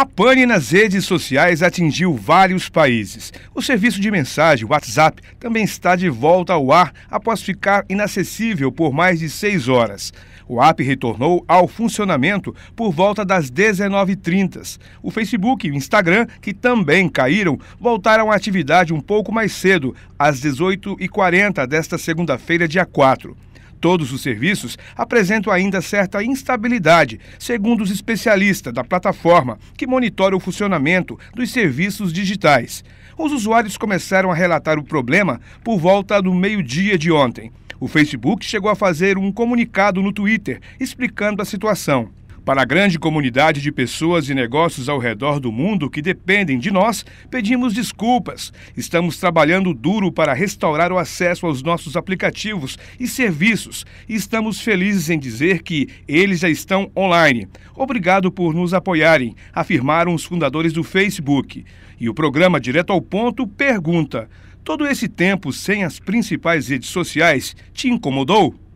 A pane nas redes sociais atingiu vários países. O serviço de mensagem WhatsApp também está de volta ao ar após ficar inacessível por mais de seis horas. O app retornou ao funcionamento por volta das 19h30. O Facebook e o Instagram, que também caíram, voltaram à atividade um pouco mais cedo, às 18h40 desta segunda-feira, dia 4. Todos os serviços apresentam ainda certa instabilidade, segundo os especialistas da plataforma que monitora o funcionamento dos serviços digitais. Os usuários começaram a relatar o problema por volta do meio-dia de ontem. O Facebook chegou a fazer um comunicado no Twitter explicando a situação. Para a grande comunidade de pessoas e negócios ao redor do mundo que dependem de nós, pedimos desculpas. Estamos trabalhando duro para restaurar o acesso aos nossos aplicativos e serviços e estamos felizes em dizer que eles já estão online. Obrigado por nos apoiarem, afirmaram os fundadores do Facebook. E o programa Direto ao Ponto pergunta: todo esse tempo sem as principais redes sociais te incomodou?